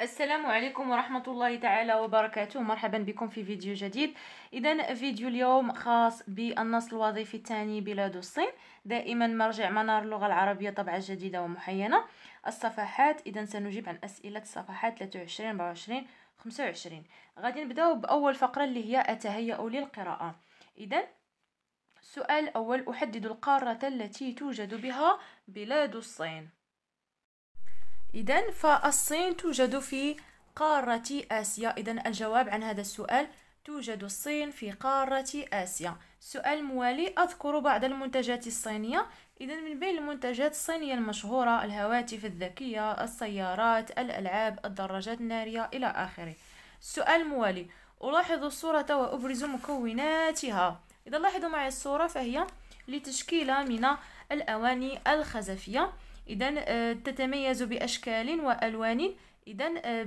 السلام عليكم ورحمة الله تعالى وبركاته مرحبا بكم في فيديو جديد إذا فيديو اليوم خاص بالنص الوظيفي الثاني بلاد الصين دائما مرجع منار اللغة العربية طبعة جديدة ومحينة الصفحات إذا سنجيب عن أسئلة الصفحات 23 24 25 غادي نبداو بأول فقرة اللي هي أتهيأ للقراءة إذا السؤال الأول أحدد القارة التي توجد بها بلاد الصين إذا فالصين توجد في قارة آسيا إذا الجواب عن هذا السؤال توجد الصين في قارة آسيا سؤال موالي أذكر بعض المنتجات الصينية إذا من بين المنتجات الصينية المشهورة الهواتف الذكية السيارات الألعاب الدراجات النارية إلى آخره سؤال موالي ألاحظ الصورة وأبرز مكوناتها إذا لاحظوا معي الصورة فهي لتشكيلة من الأواني الخزفية اذا آه، تتميز باشكال والوان اذا آه،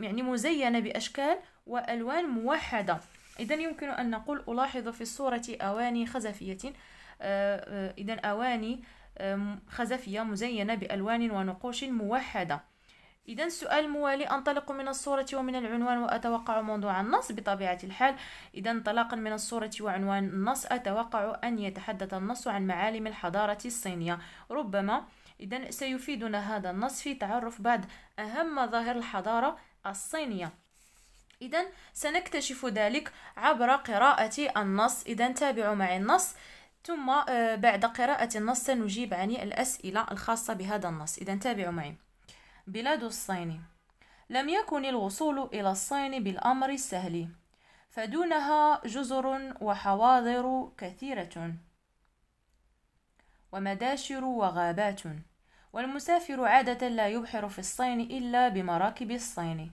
يعني مزينه باشكال والوان موحده اذا يمكن ان نقول الاحظ في الصوره اواني خزفيه آه، اذا اواني خزفيه مزينه بالوان ونقوش موحده إذا السؤال الموالي أنطلق من الصورة ومن العنوان وأتوقع موضوع النص بطبيعة الحال إذا انطلاقا من الصورة وعنوان النص أتوقع أن يتحدث النص عن معالم الحضارة الصينية ربما إذا سيفيدنا هذا النص في تعرف بعض أهم مظاهر الحضارة الصينية إذا سنكتشف ذلك عبر قراءة النص إذا تابعوا معي النص ثم آه، بعد قراءة النص سنجيب عن الأسئلة الخاصة بهذا النص إذا تابعوا معي بلاد الصين لم يكن الوصول إلى الصين بالأمر السهل فدونها جزر وحواضر كثيرة ومداشر وغابات والمسافر عادة لا يبحر في الصين إلا بمراكب الصين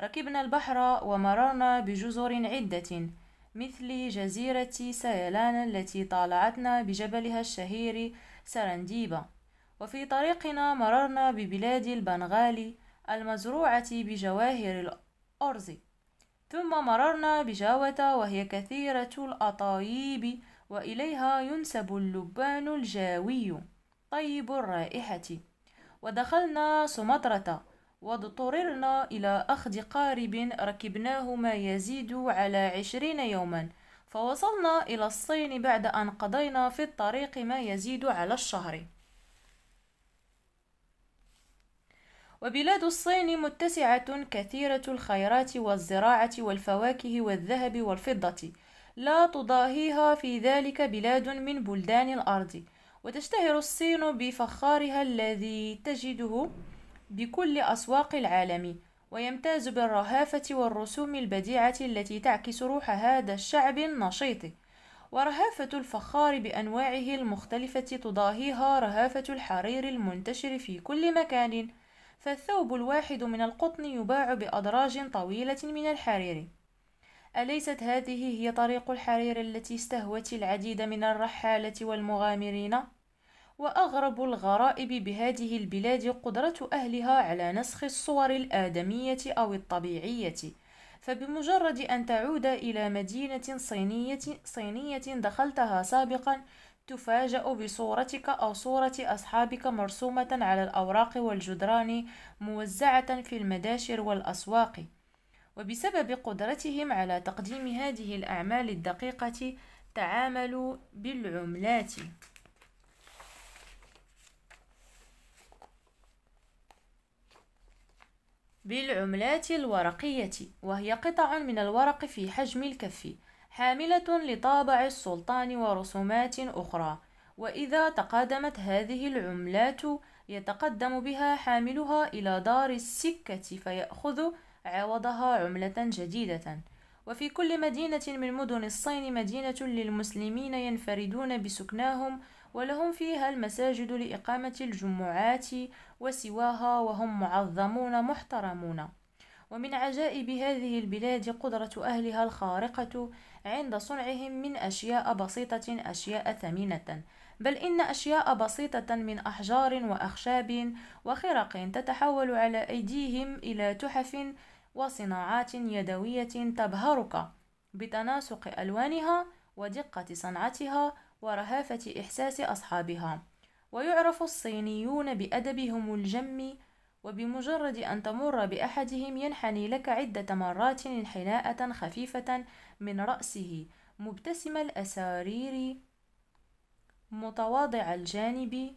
ركبنا البحر ومررنا بجزر عدة مثل جزيرة سيلان التي طالعتنا بجبلها الشهير سرنديبا وفي طريقنا مررنا ببلاد البنغال المزروعة بجواهر الأرز ثم مررنا بجاوة وهي كثيرة الأطايب وإليها ينسب اللبان الجاوي طيب الرائحة ودخلنا سمطرة واضطررنا إلى أخذ قارب ركبناه ما يزيد على عشرين يوما فوصلنا إلى الصين بعد أن قضينا في الطريق ما يزيد على الشهر وبلاد الصين متسعة كثيرة الخيرات والزراعة والفواكه والذهب والفضة لا تضاهيها في ذلك بلاد من بلدان الأرض وتشتهر الصين بفخارها الذي تجده بكل أسواق العالم ويمتاز بالرهافة والرسوم البديعة التي تعكس روح هذا الشعب النشيط ورهافة الفخار بأنواعه المختلفة تضاهيها رهافة الحرير المنتشر في كل مكان فالثوب الواحد من القطن يباع بأدراج طويلة من الحرير أليست هذه هي طريق الحرير التي استهوت العديد من الرحالة والمغامرين؟ وأغرب الغرائب بهذه البلاد قدرة أهلها على نسخ الصور الآدمية أو الطبيعية فبمجرد أن تعود إلى مدينة صينية, صينية دخلتها سابقا تفاجأ بصورتك أو صورة أصحابك مرسومة على الأوراق والجدران موزعة في المداشر والأسواق وبسبب قدرتهم على تقديم هذه الأعمال الدقيقة تعاملوا بالعملات بالعملات الورقية وهي قطع من الورق في حجم الكف حاملة لطابع السلطان ورسومات أخرى وإذا تقادمت هذه العملات يتقدم بها حاملها إلى دار السكة فيأخذ عوضها عملة جديدة وفي كل مدينة من مدن الصين مدينة للمسلمين ينفردون بسكناهم ولهم فيها المساجد لإقامة الجمعات وسواها وهم معظمون محترمون ومن عجائب هذه البلاد قدرة أهلها الخارقة عند صنعهم من أشياء بسيطة أشياء ثمينة بل إن أشياء بسيطة من أحجار وأخشاب وخرق تتحول على أيديهم إلى تحف وصناعات يدوية تبهرك بتناسق ألوانها ودقة صنعتها ورهافة إحساس أصحابها ويعرف الصينيون بأدبهم الجم وبمجرد أن تمر بأحدهم ينحني لك عدة مرات انحناءة خفيفة من رأسه مبتسم الأسارير متواضع الجانب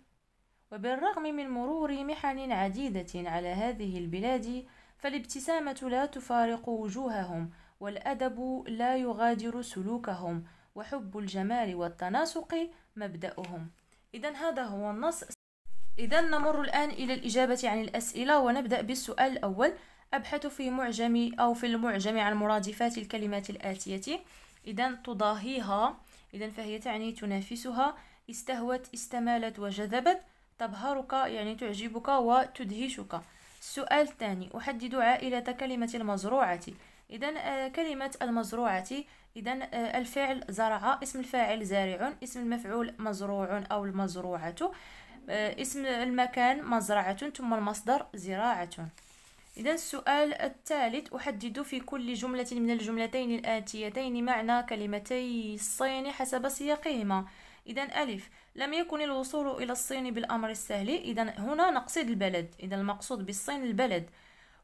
وبالرغم من مرور محن عديدة على هذه البلاد فالابتسامة لا تفارق وجوههم والأدب لا يغادر سلوكهم وحب الجمال والتناسق مبدأهم إذا هذا هو النص إذا نمر الآن إلى الإجابة عن الأسئلة ونبدأ بالسؤال الأول أبحث في معجم أو في المعجم عن مرادفات الكلمات الآتية إذا تضاهيها إذا فهي تعني تنافسها استهوت استمالت وجذبت تبهرك يعني تعجبك وتدهشك السؤال الثاني أحدد عائلة كلمة المزروعة إذا آه، كلمة المزروعة إذا آه، الفعل زرع اسم الفاعل زارع اسم المفعول مزروع أو المزروعة آه، اسم المكان مزرعة ثم المصدر زراعة إذا السؤال الثالث أحدد في كل جملة من الجملتين الآتيتين معنى كلمتي الصين حسب سياقهما إذا ألف لم يكن الوصول إلى الصين بالأمر السهل إذا هنا نقصد البلد إذا المقصود بالصين البلد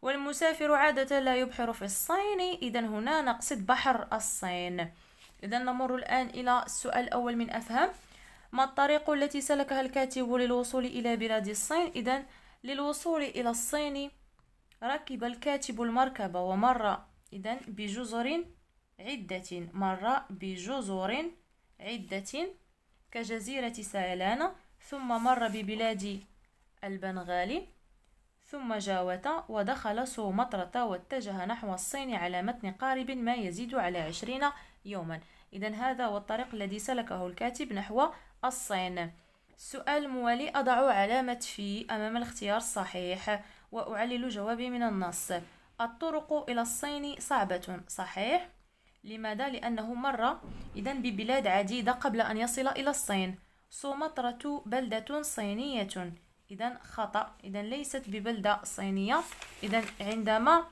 والمسافر عادة لا يبحر في الصين إذا هنا نقصد بحر الصين إذا نمر الآن إلى السؤال الأول من أفهم ما الطريق التي سلكها الكاتب للوصول إلى بلاد الصين إذا للوصول إلى الصين ركب الكاتب المركبة ومر إذا بجزر عدة مر بجزر عدة كجزيرة سايلانا ثم مر ببلاد البنغال ثم جاوت ودخل سومطرة واتجه نحو الصين على متن قارب ما يزيد على عشرين يوما إذا هذا هو الطريق الذي سلكه الكاتب نحو الصين السؤال الموالي أضع علامة في أمام الاختيار الصحيح وأعلل جوابي من النص الطرق إلى الصين صعبة صحيح لماذا؟ لأنه مر إذا ببلاد عديدة قبل أن يصل إلى الصين سومطرة بلدة صينية إذا خطأ إذا ليست ببلدة صينية إذا عندما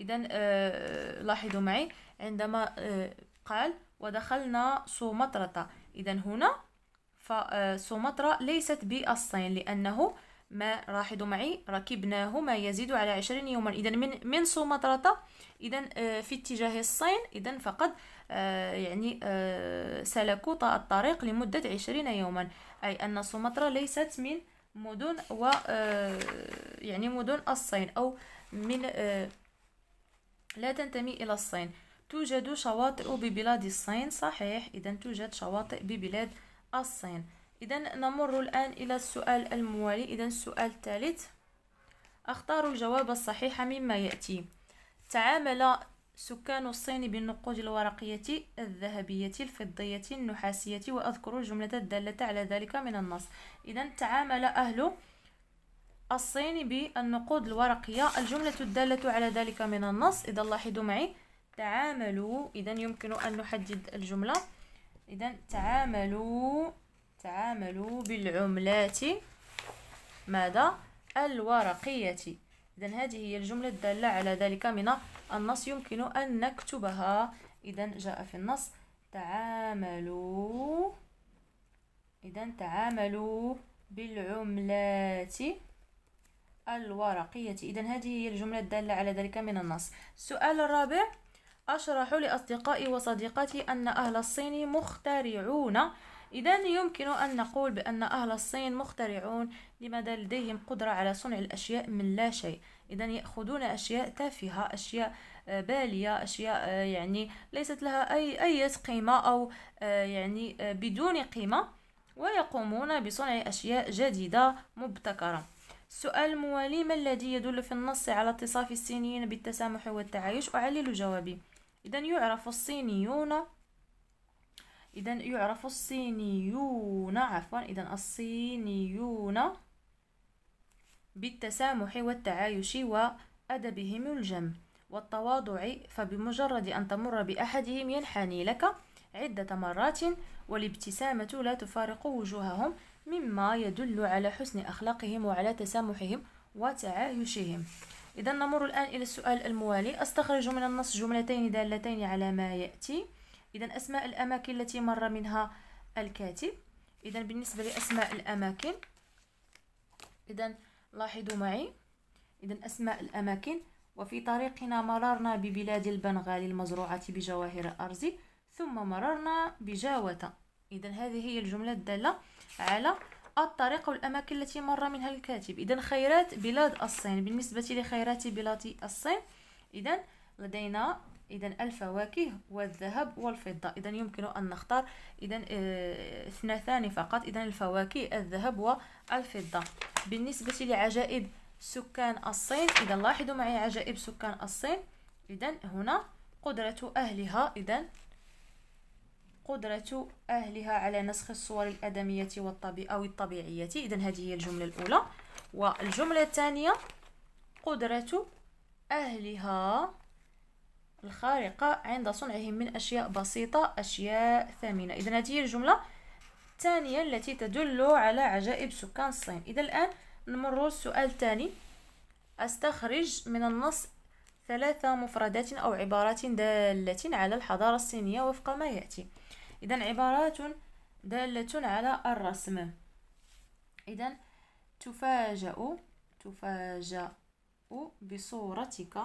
إذا آه لاحظوا معي عندما آه قال ودخلنا سومطرة إذا هنا فسومطرة آه، ليست بالصين لأنه ما لاحظوا معي ركبناه ما يزيد على عشرين يوما إذا من من سومطرة إذا آه، في اتجاه الصين إذا فقد آه، يعني آه، سلكوا الطريق لمدة عشرين يوما أي أن سومطرة ليست من مدن و يعني مدن الصين أو من لا تنتمي إلى الصين توجد شواطئ ببلاد الصين صحيح إذا توجد شواطئ ببلاد الصين إذا نمر الآن إلى السؤال الموالي إذا السؤال الثالث أختار الجواب الصحيح مما يأتي تعامل سكان الصين بالنقود الورقية الذهبية الفضية النحاسية وأذكر الجملة الدالة على ذلك من النص إذا تعامل أهل الصين بالنقود الورقية الجملة الدالة على ذلك من النص إذا لاحظوا معي تعاملوا إذا يمكن أن نحدد الجملة إذا تعاملوا تعاملوا بالعملات ماذا الورقية إذا هذه هي الجملة الدالة على ذلك من النص يمكن أن نكتبها إذا جاء في النص تعاملوا إذا تعاملوا بالعملات الورقية إذا هذه هي الجملة الدالة على ذلك من النص السؤال الرابع أشرح لأصدقائي وصديقاتي أن أهل الصين مخترعون إذا يمكن أن نقول بأن أهل الصين مخترعون لماذا لديهم قدرة على صنع الأشياء من لا شيء إذا يأخذون أشياء تافهة أشياء آه، بالية أشياء آه، يعني ليست لها أي أي قيمة أو آه، يعني بدون قيمة ويقومون بصنع أشياء جديدة مبتكرة السؤال الموالي ما الذي يدل في النص على اتصاف الصينيين بالتسامح والتعايش أعلل جوابي إذا يعرف الصينيون إذا يعرف الصينيون عفوا إذا الصينيون بالتسامح والتعايش وأدبهم الجم والتواضع فبمجرد أن تمر بأحدهم ينحني لك عدة مرات والابتسامة لا تفارق وجوههم مما يدل على حسن أخلاقهم وعلى تسامحهم وتعايشهم إذا نمر الآن إلى السؤال الموالي أستخرج من النص جملتين دالتين على ما يأتي إذا أسماء الأماكن التي مر منها الكاتب إذا بالنسبة لأسماء الأماكن إذا لاحظوا معي إذا أسماء الأماكن وفي طريقنا مررنا ببلاد البنغال المزروعة بجواهر الأرز ثم مررنا بجاوة إذا هذه هي الجملة الدالة على الطريق والأماكن التي مر منها الكاتب إذا خيرات بلاد الصين بالنسبة لخيرات بلاد الصين إذا لدينا اذا الفواكه والذهب والفضه اذا يمكن ان نختار اذا آه، اثنتان فقط اذا الفواكه الذهب والفضه بالنسبه لعجائب سكان الصين اذا لاحظوا معي عجائب سكان الصين اذا هنا قدره اهلها اذا قدرة أهلها على نسخ الصور الأدمية والطبي أو الطبيعية إذا هذه هي الجملة الأولى والجملة الثانية قدرة أهلها الخارقة عند صنعهم من أشياء بسيطة أشياء ثمينة إذا هذه هي الجملة الثانية التي تدل على عجائب سكان الصين إذا الآن نمر للسؤال الثاني أستخرج من النص ثلاثة مفردات أو عبارات دالة على الحضارة الصينية وفق ما يأتي إذا عبارات دالة على الرسم إذا تفاجأ تفاجأ بصورتك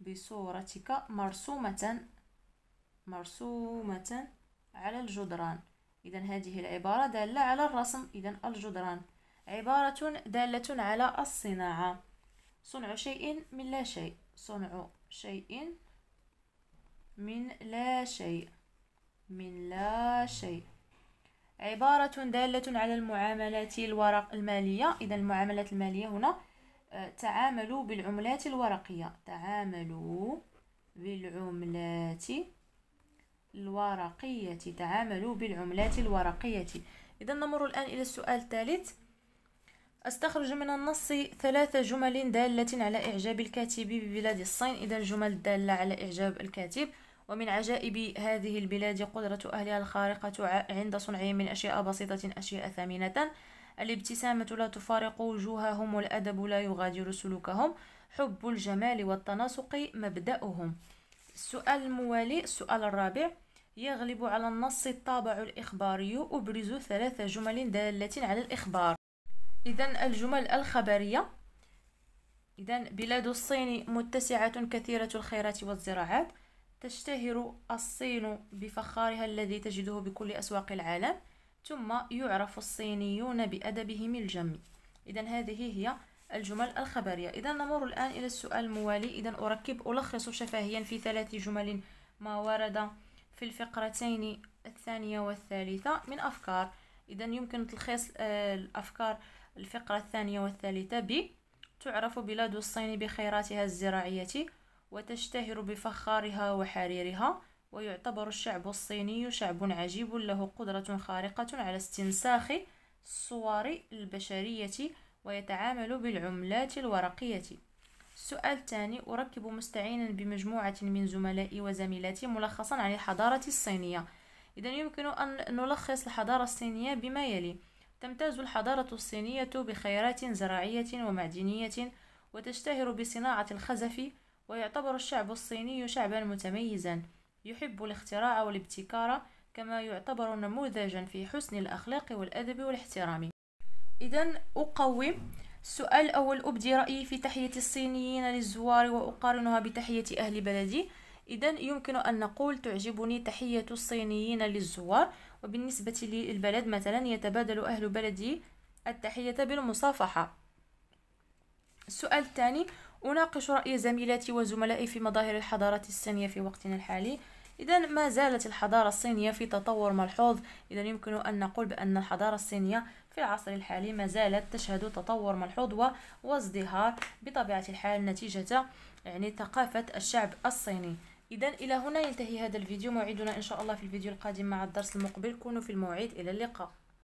بصورتك مرسومة مرسومة على الجدران إذا هذه العبارة دالة على الرسم إذا الجدران عبارة دالة على الصناعة صنع شيء من لا شيء صنع شيء من لا شيء من لا شيء عبارة دالة على المعاملات الورق المالية إذا المعاملات المالية هنا تعاملوا بالعملات الورقية تعاملوا بالعملات الورقية تعاملوا بالعملات الورقية إذا نمر الآن إلى السؤال الثالث أستخرج من النص ثلاث جمل دالة على إعجاب الكاتب ببلاد الصين إذا الجمل الدالة على إعجاب الكاتب ومن عجائب هذه البلاد قدرة أهلها الخارقة عند صنعهم من أشياء بسيطة أشياء ثمينة الابتسامة لا تفارق وجوههم والأدب لا يغادر سلوكهم حب الجمال والتناسق مبدأهم السؤال الموالي السؤال الرابع يغلب على النص الطابع الإخباري أبرز ثلاث جمل دالة على الإخبار إذا الجمل الخبرية إذا بلاد الصين متسعة كثيرة الخيرات والزراعات تشتهر الصين بفخارها الذي تجده بكل أسواق العالم ثم يعرف الصينيون بأدبهم الجم إذا هذه هي الجمل الخبرية إذا نمر الآن إلى السؤال الموالي إذا أركب ألخص شفهيا في ثلاث جمل ما ورد في الفقرتين الثانية والثالثة من أفكار إذا يمكن تلخيص آه، الأفكار الفقرة الثانية والثالثة ب تعرف بلاد الصين بخيراتها الزراعية وتشتهر بفخارها وحريرها ويعتبر الشعب الصيني شعب عجيب له قدرة خارقة على استنساخ الصور البشرية ويتعامل بالعملات الورقية السؤال الثاني أركب مستعينا بمجموعة من زملائي وزميلاتي ملخصا عن الحضارة الصينية إذا يمكن أن نلخص الحضارة الصينية بما يلي تمتاز الحضارة الصينية بخيرات زراعية ومعدنية وتشتهر بصناعة الخزف ويعتبر الشعب الصيني شعبا متميزا يحب الاختراع والابتكار كما يعتبر نموذجا في حسن الأخلاق والأدب والاحترام إذا أقوي السؤال الأول أبدي رأيي في تحية الصينيين للزوار وأقارنها بتحية أهل بلدي إذا يمكن أن نقول تعجبني تحية الصينيين للزوار وبالنسبة للبلد مثلا يتبادل أهل بلدي التحية بالمصافحة السؤال الثاني أناقش رأي زميلاتي وزملائي في مظاهر الحضارات الصينية في وقتنا الحالي إذا ما زالت الحضارة الصينية في تطور ملحوظ إذا يمكن أن نقول بأن الحضارة الصينية في العصر الحالي ما زالت تشهد تطور ملحوظ وازدهار بطبيعة الحال نتيجة يعني ثقافة الشعب الصيني إذا إلى هنا ينتهي هذا الفيديو موعدنا إن شاء الله في الفيديو القادم مع الدرس المقبل كونوا في الموعد إلى اللقاء